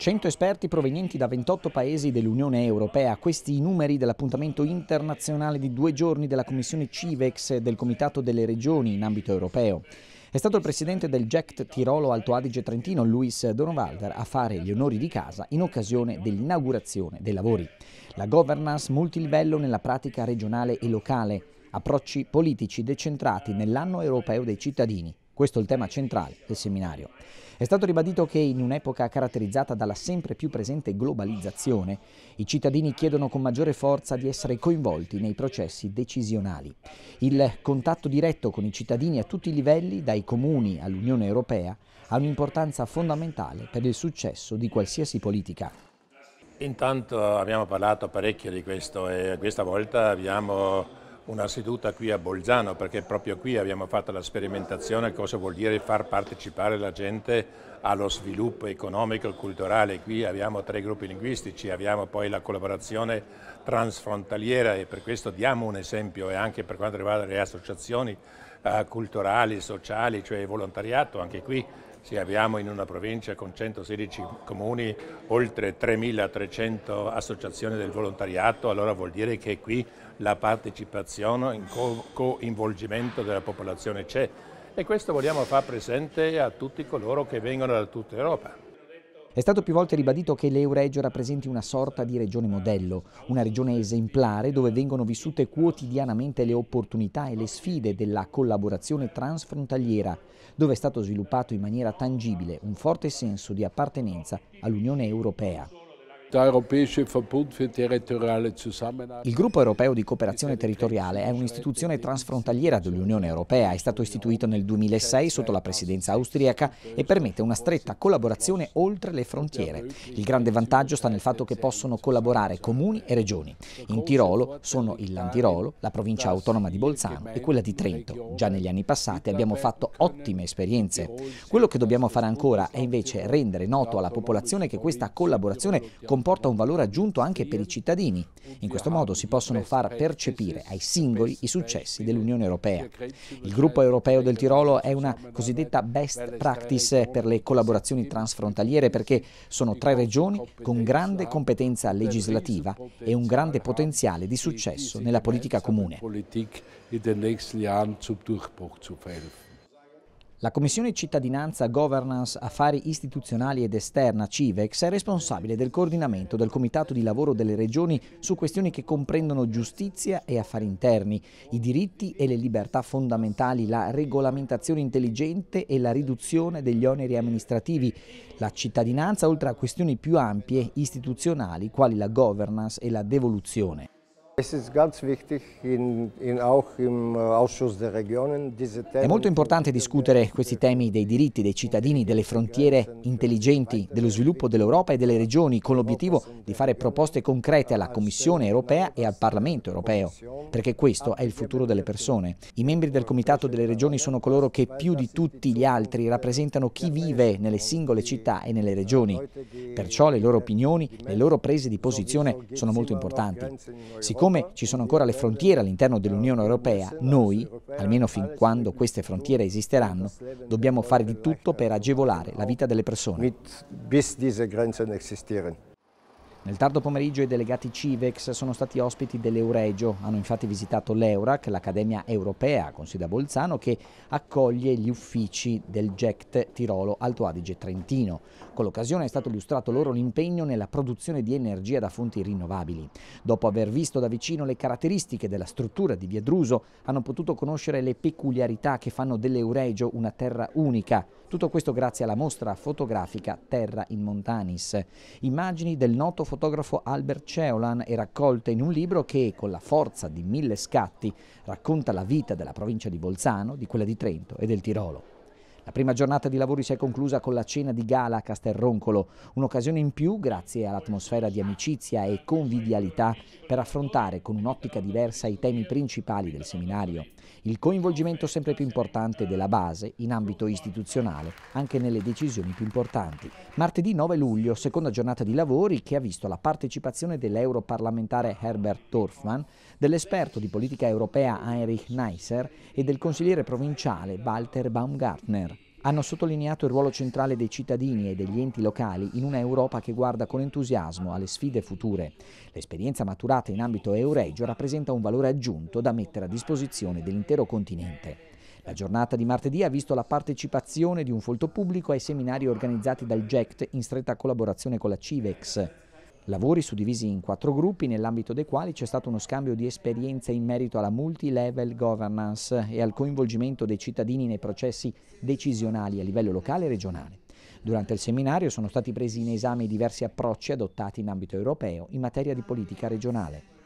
100 esperti provenienti da 28 paesi dell'Unione Europea, questi i numeri dell'appuntamento internazionale di due giorni della Commissione CIVEX del Comitato delle Regioni in ambito europeo. È stato il presidente del JECT Tirolo Alto Adige Trentino, Luis Donovalder, a fare gli onori di casa in occasione dell'inaugurazione dei lavori. La governance multilivello nella pratica regionale e locale, approcci politici decentrati nell'anno europeo dei cittadini, questo è il tema centrale del seminario. È stato ribadito che in un'epoca caratterizzata dalla sempre più presente globalizzazione, i cittadini chiedono con maggiore forza di essere coinvolti nei processi decisionali. Il contatto diretto con i cittadini a tutti i livelli, dai comuni all'Unione Europea, ha un'importanza fondamentale per il successo di qualsiasi politica. Intanto abbiamo parlato parecchio di questo e questa volta abbiamo una seduta qui a Bolzano perché proprio qui abbiamo fatto la sperimentazione cosa vuol dire far partecipare la gente allo sviluppo economico e culturale. Qui abbiamo tre gruppi linguistici, abbiamo poi la collaborazione transfrontaliera e per questo diamo un esempio e anche per quanto riguarda le associazioni eh, culturali, sociali, cioè volontariato, anche qui sì, abbiamo in una provincia con 116 comuni oltre 3.300 associazioni del volontariato, allora vuol dire che qui la partecipazione, il coinvolgimento della popolazione c'è e questo vogliamo far presente a tutti coloro che vengono da tutta Europa. È stato più volte ribadito che l'Euregio rappresenti una sorta di regione modello, una regione esemplare dove vengono vissute quotidianamente le opportunità e le sfide della collaborazione transfrontaliera, dove è stato sviluppato in maniera tangibile un forte senso di appartenenza all'Unione Europea. Il gruppo europeo di cooperazione territoriale è un'istituzione transfrontaliera dell'Unione Europea, è stato istituito nel 2006 sotto la presidenza austriaca e permette una stretta collaborazione oltre le frontiere. Il grande vantaggio sta nel fatto che possono collaborare comuni e regioni. In Tirolo sono il Lantirolo, la provincia autonoma di Bolzano e quella di Trento. Già negli anni passati abbiamo fatto ottime esperienze. Quello che dobbiamo fare ancora è invece rendere noto alla popolazione che questa collaborazione comune comporta un valore aggiunto anche per i cittadini. In questo modo si possono far percepire ai singoli i successi dell'Unione Europea. Il gruppo europeo del Tirolo è una cosiddetta best practice per le collaborazioni transfrontaliere perché sono tre regioni con grande competenza legislativa e un grande potenziale di successo nella politica comune. La Commissione Cittadinanza, Governance, Affari Istituzionali ed Esterna, CIVEX, è responsabile del coordinamento del Comitato di lavoro delle regioni su questioni che comprendono giustizia e affari interni, i diritti e le libertà fondamentali, la regolamentazione intelligente e la riduzione degli oneri amministrativi, la cittadinanza oltre a questioni più ampie, istituzionali, quali la governance e la devoluzione. È molto importante discutere questi temi dei diritti dei cittadini, delle frontiere intelligenti, dello sviluppo dell'Europa e delle regioni, con l'obiettivo di fare proposte concrete alla Commissione europea e al Parlamento europeo, perché questo è il futuro delle persone. I membri del Comitato delle Regioni sono coloro che più di tutti gli altri rappresentano chi vive nelle singole città e nelle regioni. Perciò le loro opinioni, le loro prese di posizione sono molto importanti. Sicuramente siccome ci sono ancora le frontiere all'interno dell'Unione Europea, noi, almeno fin quando queste frontiere esisteranno, dobbiamo fare di tutto per agevolare la vita delle persone. Nel tardo pomeriggio i delegati CIVEX sono stati ospiti dell'Euregio, hanno infatti visitato l'EURAC, l'Accademia Europea a Bolzano, che accoglie gli uffici del GECT Tirolo Alto Adige Trentino. Con l'occasione è stato illustrato loro l'impegno nella produzione di energia da fonti rinnovabili. Dopo aver visto da vicino le caratteristiche della struttura di Viedruso, hanno potuto conoscere le peculiarità che fanno dell'Euregio una terra unica. Tutto questo grazie alla mostra fotografica Terra in Montanis, immagini del noto fotografo Albert Ceolan e raccolta in un libro che, con la forza di mille scatti, racconta la vita della provincia di Bolzano, di quella di Trento e del Tirolo. La prima giornata di lavori si è conclusa con la cena di gala a Castelroncolo, un'occasione in più grazie all'atmosfera di amicizia e convivialità per affrontare con un'ottica diversa i temi principali del seminario, il coinvolgimento sempre più importante della base in ambito istituzionale, anche nelle decisioni più importanti. Martedì 9 luglio, seconda giornata di lavori che ha visto la partecipazione dell'europarlamentare Herbert Dorfman, dell'esperto di politica europea Heinrich Neisser e del consigliere provinciale Walter Baumgartner hanno sottolineato il ruolo centrale dei cittadini e degli enti locali in un'Europa che guarda con entusiasmo alle sfide future. L'esperienza maturata in ambito euregio rappresenta un valore aggiunto da mettere a disposizione dell'intero continente. La giornata di martedì ha visto la partecipazione di un folto pubblico ai seminari organizzati dal GECT in stretta collaborazione con la CIVEX. Lavori suddivisi in quattro gruppi, nell'ambito dei quali c'è stato uno scambio di esperienze in merito alla multi-level governance e al coinvolgimento dei cittadini nei processi decisionali a livello locale e regionale. Durante il seminario sono stati presi in esame diversi approcci adottati in ambito europeo in materia di politica regionale.